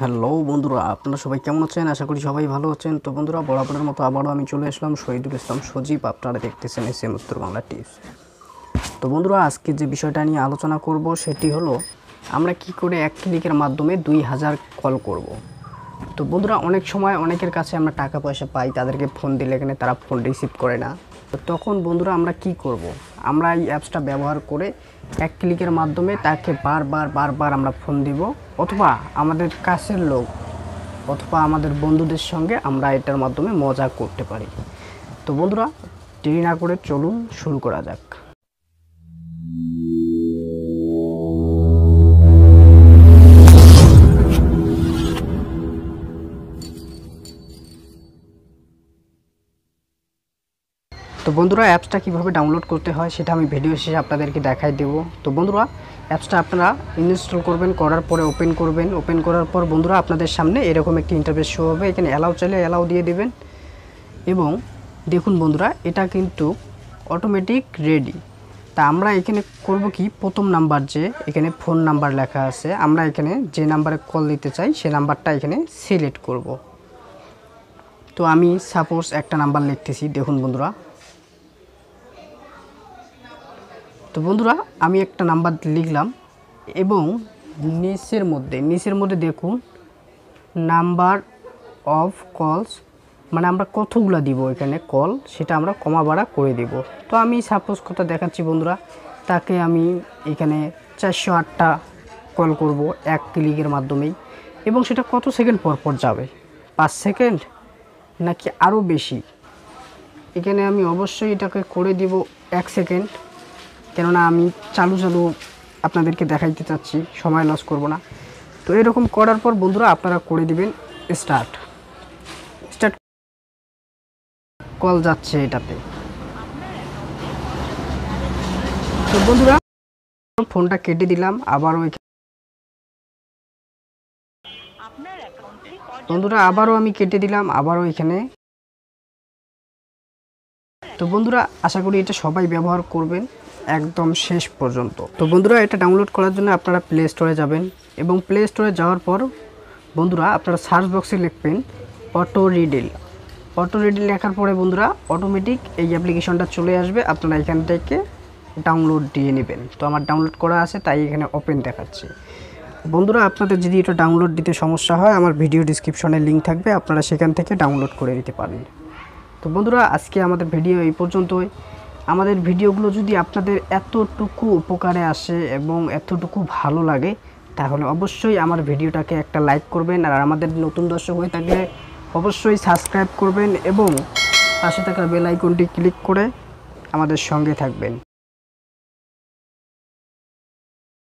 Hello বন্ধুরা আপনারা সবাই কেমন আছেন আশা করি সবাই ভালো আছেন তো বন্ধুরা বরাবরের মতো আবারও আমি চলে আসলাম শহীদুল ইসলাম সজীব আপনারা দেখতেছেন এসএম উত্তর বাংলা টিপস তো বন্ধুরা আজকে যে বিষয়টা নিয়ে আলোচনা করব সেটি হলো আমরা কি করে এক ক্লিকের মাধ্যমে দুই হাজার কল করব। তো বন্ধুরা অনেক সময় অনেকের কাছে আমরা টাকা পয়সা পাই তাদেরকে ফোন দিলে এখানে তারা ফোন রিসিভ করে না তো তখন বন্ধুরা আমরা কি করব। আমরা এই অ্যাপসটা ব্যবহার করে এক ক্লিকের মাধ্যমে তাকে বারবার বারবার আমরা ফোন দিব অথবা আমাদের কাছের লোক অথবা আমাদের বন্ধুদের সঙ্গে আমরা এটার মাধ্যমে মজা করতে পারি তো বন্ধুরা দেরি না করে চলুন শুরু করা যাক তো বন্ধুরা অ্যাপসটা কীভাবে ডাউনলোড করতে হয় সেটা আমি ভিডিও শেষে আপনাদেরকে দেখাই দেব তো বন্ধুরা অ্যাপসটা আপনারা ইনস্টল করবেন করার পরে ওপেন করবেন ওপেন করার পর বন্ধুরা আপনাদের সামনে এরকম একটি ইন্টারভেস শো হবে এখানে অ্যালাউ চাইলে অ্যালাউ দিয়ে দেবেন এবং দেখুন বন্ধুরা এটা কিন্তু অটোমেটিক রেডি তা আমরা এখানে করব কি প্রথম নাম্বার যে এখানে ফোন নাম্বার লেখা আছে আমরা এখানে যে নাম্বারে কল দিতে চাই সে নাম্বারটা এখানে সিলেক্ট করব তো আমি সাপোজ একটা নাম্বার লিখতেছি দেখুন বন্ধুরা তো বন্ধুরা আমি একটা নাম্বার লিখলাম এবং নিচের মধ্যে নিচের মধ্যে দেখুন নাম্বার অফ কলস মানে আমরা কতগুলো দিব এখানে কল সেটা আমরা কমা বাড়া করে দেব তো আমি সাপোজ কথা দেখাচ্ছি বন্ধুরা তাকে আমি এখানে চারশো আটটা কল করব এক ক্লিকের মাধ্যমেই এবং সেটা কত সেকেন্ড পর পর যাবে পাঁচ সেকেন্ড নাকি আরও বেশি এখানে আমি অবশ্যই এটাকে করে দিব এক সেকেন্ড কেননা আমি চালু চালু আপনাদেরকে দেখাইতে চাচ্ছি সময় লস করব না তো এরকম করার পর বন্ধুরা আপনারা করে দিবেন স্টার্ট স্টার্ট কল যাচ্ছে এটাতে তো বন্ধুরা ফোনটা কেটে দিলাম আবারও বন্ধুরা আবারও আমি কেটে দিলাম আবারও এখানে তো বন্ধুরা আশা করি এটা সবাই ব্যবহার করবেন একদম শেষ পর্যন্ত তো বন্ধুরা এটা ডাউনলোড করার জন্য আপনারা প্লে স্টোরে যাবেন এবং প্লে স্টোরে যাওয়ার পর বন্ধুরা আপনারা সার্চ বক্সে লিখবেন অটো রিডিল অটো রিডিল লেখার পরে বন্ধুরা অটোমেটিক এই অ্যাপ্লিকেশনটা চলে আসবে আপনারা এখান থেকে ডাউনলোড দিয়ে নেবেন তো আমার ডাউনলোড করা আছে তাই এখানে ওপেন দেখাচ্ছে বন্ধুরা আপনাদের যদি এটা ডাউনলোড দিতে সমস্যা হয় আমার ভিডিও ডিসক্রিপশনে লিঙ্ক থাকবে আপনারা সেখান থেকে ডাউনলোড করে নিতে পারেন তো বন্ধুরা আজকে আমাদের ভিডিও এই পর্যন্তই আমাদের ভিডিওগুলো যদি আপনাদের এতটুকু উপকারে আসে এবং এতটুকু ভালো লাগে তাহলে অবশ্যই আমার ভিডিওটাকে একটা লাইক করবেন আর আমাদের নতুন দর্শক হয়ে থাকলে অবশ্যই সাবস্ক্রাইব করবেন এবং পাশে থাকা বেলাইকনটি ক্লিক করে আমাদের সঙ্গে থাকবেন